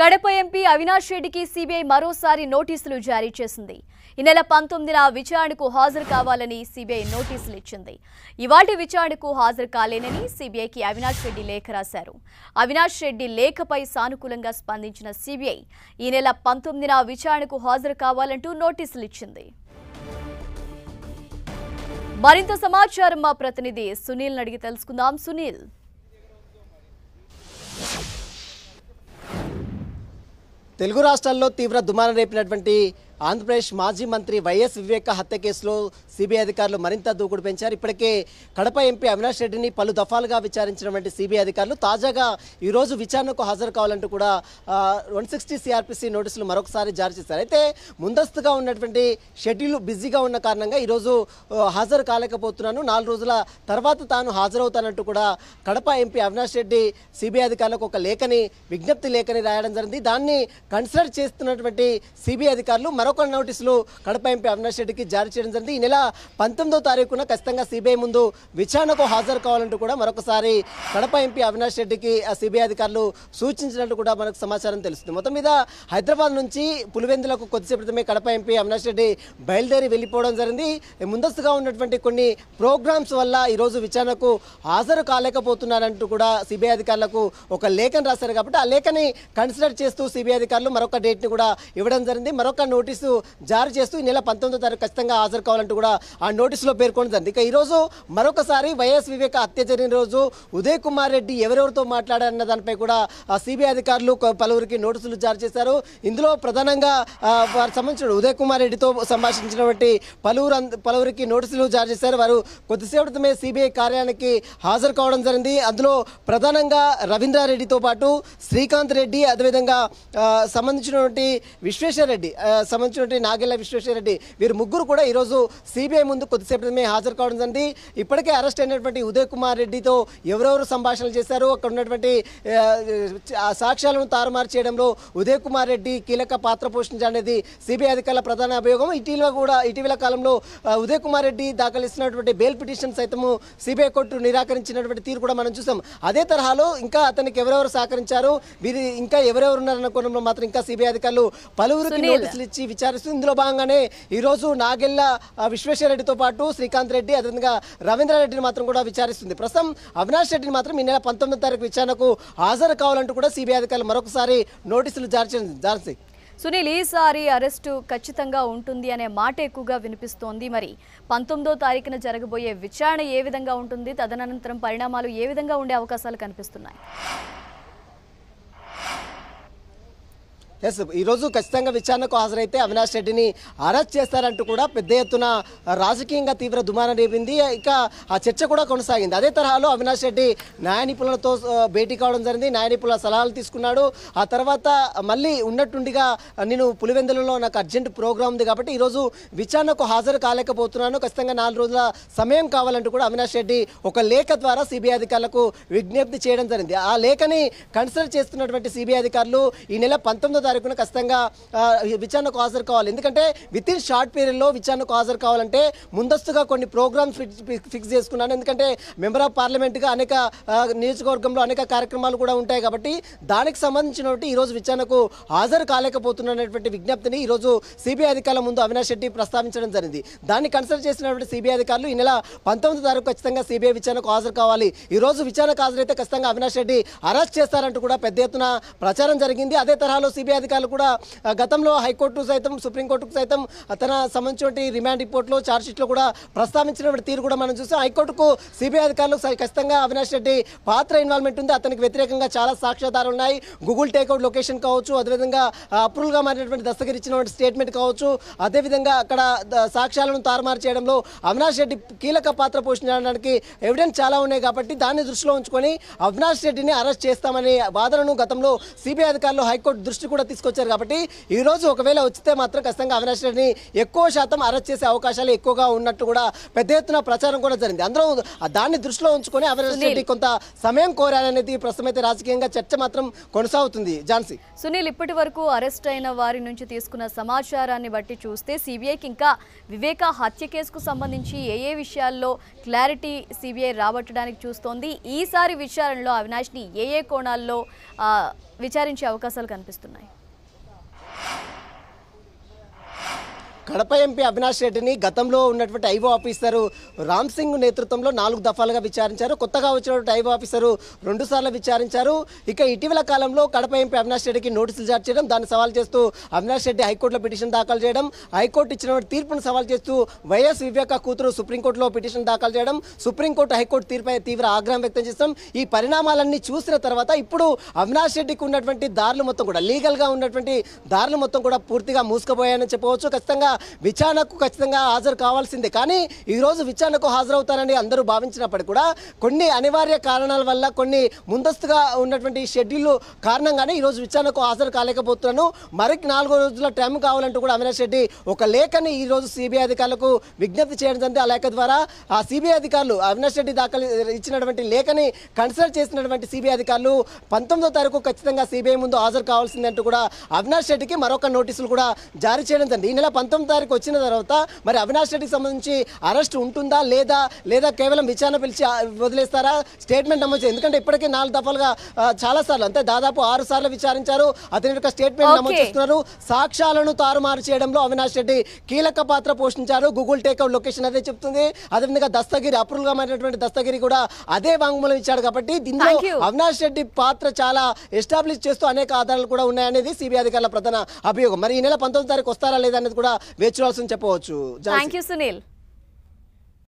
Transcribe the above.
Kadapa MP Avinash రెడ్డికి CBI మరోసారి నోటీసులు జారీ చేసింది ఈ నెల పంతొమ్మిదిన విచారణకు హాజరు కావాలని సీబీఐ నోటీసులు ఇచ్చింది ఇవాటి విచారణకు హాజరు కాలేనని సీబీఐకి అవినాష్ రెడ్డి లేఖ రాశారు అవినాష్ రెడ్డి లేఖపై సానుకూలంగా స్పందించిన సీబీఐ ఈ నెల పంతొమ్మిదిన విచారణకు హాజరు కావాలంటూ నోటీసులు ఇచ్చింది మరింత సమాచారం మా ప్రతినిధి సునీల్ అడిగి తెలుసుకుందాం సునీల్ తెలుగు రాష్ట్రాల్లో తీవ్ర దుమారం రేపినటువంటి ఆంధ్రప్రదేశ్ మాజీ మంత్రి వైఎస్ వివేక హత్య కేసులో సిబిఐ అధికారులు మరింత దూకుడు పెంచారు ఇప్పటికే కడప ఎంపీ అవినాష్ రెడ్డిని పలు దఫాలుగా విచారించినటువంటి సిబిఐ అధికారులు తాజాగా ఈరోజు విచారణకు హాజరు కావాలంటూ కూడా వన్ సిక్స్టీ సిఆర్పిసి నోటీసులు మరొకసారి జారీ చేశారు అయితే ముందస్తుగా ఉన్నటువంటి షెడ్యూల్ బిజీగా ఉన్న కారణంగా ఈరోజు హాజరు కాలేకపోతున్నాను నాలుగు రోజుల తర్వాత తాను హాజరవుతానంటూ కూడా కడప ఎంపీ అవినాష్ రెడ్డి సిబిఐ అధికారులకు ఒక లేఖని విజ్ఞప్తి లేఖని రాయడం జరిగింది దాన్ని కన్సిడర్ చేస్తున్నటువంటి సిబిఐ అధికారులు మరొక నోటీసులు కడప ఎంపీ అవినాష్ రెడ్డికి జారీ చేయడం జరిగింది ఈ నెల పంతొమ్మిదో తారీఖున ఖచ్చితంగా సిబిఐ ముందు విచారణకు హాజరు కావాలంటూ కూడా మరొకసారి కడప ఎంపీ అవినాష్ రెడ్డికి సిబిఐ అధికారులు సూచించినట్టు కూడా మనకు సమాచారం తెలుస్తుంది మొత్తం మీద హైదరాబాద్ నుంచి పులివెందులకు కొద్దిసేపు కడప ఎంపీ అవినాష్ రెడ్డి బయలుదేరి వెళ్ళిపోవడం జరిగింది ముందస్తుగా ఉన్నటువంటి కొన్ని ప్రోగ్రామ్స్ వల్ల ఈరోజు విచారణకు హాజరు కాలేకపోతున్నారంటూ కూడా సిబిఐ అధికారులకు ఒక లేఖను రాశారు కాబట్టి ఆ లేఖని కన్సిడర్ చేస్తూ సిబిఐ అధికారులు మరొక డేట్ని కూడా ఇవ్వడం జరిగింది మరొక నోటీస్ నోటీసు జారీ చేస్తూ ఈ నెల పంతొమ్మిదో తారీఖు ఖచ్చితంగా హాజరు కావాలంటూ కూడా ఆ నోటీసులో పేర్కొంటుంది జరిగింది ఇక ఈరోజు మరొకసారి వైఎస్ వివేక హత్య జరిగిన రోజు ఉదయ్ కుమార్ రెడ్డి ఎవరెవరితో మాట్లాడారన్న దానిపై కూడా సిబిఐ అధికారులు పలువురికి నోటీసులు జారీ చేశారు ఇందులో ప్రధానంగా వారికి సంబంధించిన ఉదయ్ కుమార్ రెడ్డితో సంభాషించినటువంటి పలువురు పలువురికి నోటీసులు జారీ చేశారు వారు కొద్దిసేపటితమే సిబిఐ కార్యాలయానికి హాజరు కావడం జరిగింది అందులో ప్రధానంగా రవీంద్రారెడ్డితో పాటు శ్రీకాంత్ రెడ్డి అదేవిధంగా సంబంధించినటువంటి విశ్వేశ్వర సంబంధించి సంబంధించినటువంటి నాగెల్ల విశ్వేశ్వరరెడ్డి వీరు ముగ్గురు కూడా ఈరోజు సిబిఐ ముందు కొద్దిసేపటిమే హాజరు కావడం జరిగింది ఇప్పటికే అరెస్ట్ అయినటువంటి ఉదయ్ కుమార్ రెడ్డితో ఎవరెవరు సంభాషణలు చేశారు అక్కడ ఉన్నటువంటి సాక్ష్యాలను తారుమారు చేయడంలో ఉదయ్ కుమార్ రెడ్డి కీలక పాత్ర పోషించనేది సిబిఐ అధికారుల ప్రధాన అభియోగం ఇటీవల కూడా ఇటీవల కాలంలో ఉదయ్ కుమార్ రెడ్డి దాఖలు ఇస్తున్నటువంటి బెయిల్ పిటిషన్ సైతము సిబిఐ కోర్టు నిరాకరించినటువంటి తీరు కూడా మనం చూసాం అదే తరహాలో ఇంకా అతనికి ఎవరెవరు సహకరించారు వీరి ఇంకా ఎవరెవరు ఉన్నారనుకోవడంలో మాత్రం ఇంకా సిబిఐ అధికారులు పలువురికి నోటీసులు ఇచ్చి విచారిస్తూ ఇందులో భాగంగానే ఈరోజు నాగెళ్ళ విశ్వేశ్వర రెడ్డితో పాటు శ్రీకాంత్ రెడ్డి అదేవిధంగా రెడ్డిని మాత్రం కూడా విచారిస్తుంది ప్రస్తుతం అవినాష్ రెడ్డిని మాత్రం ఈ నెల పంతొమ్మిది తారీఖు విచారణకు హాజరు కావాలంటూ కూడా సిబిఐ అధికారులు మరొకసారి నోటీసులు జారీ చేసింది సునీల్ ఈసారి అరెస్టు ఖచ్చితంగా ఉంటుంది అనే మాట ఎక్కువగా వినిపిస్తోంది మరి పంతొమ్మిదో తారీఖున జరగబోయే విచారణ ఏ విధంగా ఉంటుంది తదనంతరం పరిణామాలు ఏ విధంగా ఉండే అవకాశాలు కనిపిస్తున్నాయి ఎస్ ఈరోజు ఖచ్చితంగా విచారణకు హాజరైతే అవినాష్ రెడ్డిని అరెస్ట్ చేస్తారంటూ కూడా పెద్ద ఎత్తున రాజకీయంగా తీవ్ర దుమారం రేపింది ఇక ఆ చర్చ కూడా కొనసాగింది అదే తరహాలో అవినాష్ రెడ్డి న్యాయ నిపుణులతో భేటీ కావడం జరిగింది న్యాయ నిపుణుల సలహాలు తీసుకున్నాడు ఆ తర్వాత మళ్ళీ ఉన్నట్టుండిగా నేను పులివెందులలో నాకు అర్జెంట్ ప్రోగ్రామ్ ఉంది కాబట్టి ఈరోజు విచారణకు హాజరు కాలేకపోతున్నాను ఖచ్చితంగా నాలుగు రోజుల సమయం కావాలంటూ కూడా అవినాష్ రెడ్డి ఒక లేఖ ద్వారా సిబిఐ అధికారులకు విజ్ఞప్తి చేయడం జరిగింది ఆ లేఖని కన్సిడర్ చేస్తున్నటువంటి సిబిఐ అధికారులు ఈ నెల పంతొమ్మిదో తారీఖున ఖచ్చితంగా విచారణకు హాజరు కావాలి ఎందుకంటే విత్ ఇన్ షార్ట్ పీరియడ్లో విచారణకు హాజరు కావాలంటే ముందస్తుగా కొన్ని ప్రోగ్రామ్స్ ఫిక్స్ చేసుకున్నాను ఎందుకంటే మెంబర్ ఆఫ్ పార్లమెంట్గా అనేక నియోజకవర్గంలో అనేక కార్యక్రమాలు కూడా ఉంటాయి కాబట్టి దానికి సంబంధించినటువంటి ఈరోజు విచారణకు హాజరు కాలేకపోతున్నటువంటి విజ్ఞప్తిని ఈరోజు సిబిఐ అధికారుల ముందు అవినాష్ రెడ్డి ప్రస్తావించడం జరిగింది దాన్ని కన్సల్ట్ చేసినటువంటి సిబిఐ అధికారులు ఈ నెల పంతొమ్మిది తారీఖు ఖచ్చితంగా సిబిఐ విచారణకు హాజరు కావాలి ఈ రోజు విచారణకు హాజరైతే ఖచ్చితంగా అవినాష్ రెడ్డి అరెస్ట్ చేస్తారంటూ కూడా పెద్ద ఎత్తున ప్రచారం జరిగింది అదే తరహాలో సిబిఐ అధికారులు కూడా గతంలో హైకోర్టు సైతం సుప్రీంకోర్టుకు సైతం తన సంబంధించిన రిమాండ్ రిపోర్ట్లో ఛార్జ్షీట్లో కూడా ప్రస్తావించిన తీరు కూడా మనం చూసాం హైకోర్టుకు సిబిఐ అధికారులు ఖచ్చితంగా అవినాష్ రెడ్డి పాత్ర ఇన్వాల్వ్మెంట్ ఉంది అతనికి వ్యతిరేకంగా చాలా సాక్ష్యాధారాలు ఉన్నాయి గూగుల్ టేక్అవుట్ లొకేషన్ కావచ్చు అదేవిధంగా అప్రూవల్గా మారినటువంటి దస్తగిరి ఇచ్చినటువంటి స్టేట్మెంట్ కావచ్చు అదేవిధంగా అక్కడ సాక్ష్యాలను తారుమారు చేయడంలో అవినాష్ రెడ్డి కీలక పాత్ర పోషించడానికి ఎవిడెన్స్ చాలా ఉన్నాయి కాబట్టి దాన్ని దృష్టిలో ఉంచుకొని అవినాష్ రెడ్డిని అరెస్ట్ చేస్తామనే వాదనను గతంలో సిబిఐ అధికారులు హైకోర్టు దృష్టి కూడా తీసుకొచ్చారు కాబట్టి ఈరోజు ఒకవేళ వచ్చితే మాత్రం ఖచ్చితంగా అవినాష్ రెడ్డిని ఎక్కువ శాతం అరెస్ట్ చేసే అవకాశాలు ఎక్కువగా ఉన్నట్టు కూడా పెద్ద ఎత్తున ప్రచారం కూడా జరిగింది అందరూ దాన్ని దృష్టిలో ఉంచుకొని అవినాష్ రెడ్డి కొంత సమయం కోరారనేది ప్రస్తుతం అయితే రాజకీయంగా చర్చ మాత్రం కొనసాగుతుంది ఝాన్సీ సునీల్ ఇప్పటి వరకు అరెస్ట్ అయిన వారి నుంచి తీసుకున్న సమాచారాన్ని బట్టి చూస్తే సిబిఐకి ఇంకా వివేక హత్య కేసుకు సంబంధించి ఏ ఏ విషయాల్లో క్లారిటీ సిబిఐ రాబట్టడానికి చూస్తోంది ఈసారి విచారణలో అవినాష్ని ఏ ఏ కోణాల్లో విచారించే అవకాశాలు కనిపిస్తున్నాయి కడప ఎంపీ అవినాష్ రెడ్డిని గతంలో ఉన్నటువంటి ఐవో ఆఫీసరు రామ్ సింగ్ నేతృత్వంలో నాలుగు దఫాలుగా విచారించారు కొత్తగా వచ్చినటువంటి ఐవో ఆఫీసరు రెండు సార్లు విచారించారు ఇక ఇటీవల కాలంలో కడప ఎంపీ అవినాష్ రెడ్డికి నోటీసులు జారీ చేయడం దాన్ని సవాల్ చేస్తూ అవినాష్ రెడ్డి హైకోర్టులో పిటిషన్ దాఖలు చేయడం హైకోర్టు ఇచ్చిన తీర్పును సవాల్ చేస్తూ వైఎస్ వివేక కూతురు సుప్రీంకోర్టులో పిటిషన్ దాఖలు చేయడం సుప్రీంకోర్టు హైకోర్టు తీర్పై తీవ్ర ఆగ్రహం వ్యక్తం చేస్తాం ఈ పరిణామాలన్నీ చూసిన తర్వాత ఇప్పుడు అవినాష్ రెడ్డికి ఉన్నటువంటి దారులు మొత్తం కూడా లీగల్గా ఉన్నటువంటి దారులు మొత్తం కూడా పూర్తిగా మూసుకుపోయాయని చెప్పవచ్చు ఖచ్చితంగా విచారణకు ఖచ్చితంగా హాజరు కావాల్సిందే కానీ ఈరోజు విచారణకు హాజరవుతారని అందరూ భావించినప్పటికీ కూడా కొన్ని అనివార్య కారణాల వల్ల కొన్ని ముందస్తుగా ఉన్నటువంటి షెడ్యూల్ కారణంగానే ఈరోజు విచారణకు హాజరు కాలేకపోతున్నాను మరికి నాలుగో రోజుల టైం కావాలంటూ కూడా అవినాష్ రెడ్డి ఒక లేఖని ఈరోజు సిబిఐ అధికారులకు విజ్ఞప్తి చేయడం జరిగింది ఆ లేఖ ద్వారా ఆ సిబిఐ అధికారులు అవినాష్ రెడ్డి దాఖలు ఇచ్చినటువంటి లేఖని కన్సల్ట్ చేసినటువంటి సిబిఐ అధికారులు పంతొమ్మిదో తారీఖు ఖచ్చితంగా సిబిఐ ముందు హాజరు కావాల్సిందంటూ కూడా అవినాష్ రెడ్డికి మరొక నోటీసులు కూడా జారీ చేయడం జరిగింది ఈ నెల పంతొమ్మిది తారీఖు వచ్చిన తర్వాత మరి అవినాష్ రెడ్డికి సంబంధించి అరెస్ట్ ఉంటుందా లేదా లేదా కేవలం విచారణ పిలిచి వదిలేస్తారా స్టేట్మెంట్ చేయాలి ఎందుకంటే ఇప్పటికే నాలుగు దఫాలుగా చాలా సార్లు అంటే దాదాపు ఆరు సార్లు విచారించారు అతని యొక్క స్టేట్మెంట్ నమోదు చేస్తున్నారు సాక్ష్యాలను తారుమారు చేయడంలో అవినాష్ రెడ్డి కీలక పాత్ర పోషించారు గూగుల్ టేక్అవుట్ లొకేషన్ అదే చెప్తుంది అదేవిధంగా దస్తగిరి అప్రూవల్ గా మారినటువంటి దస్తగిరి కూడా అదే వాంగ్మూలం ఇచ్చాడు కాబట్టి దీంతో అవినాష్ రెడ్డి పాత్ర చాలా ఎస్టాబ్లిష్ చేస్తూ అనేక ఆధారాలు కూడా ఉన్నాయనేది సిబిఐ అధికారుల ప్రధాన అభియోగం మరి ఈ నెల పంతొమ్మిది తారీఖు వస్తారా లేదా అనేది కూడా వేచి చూడాల్సింది చెప్పవచ్చు థ్యాంక్ యూ సునీల్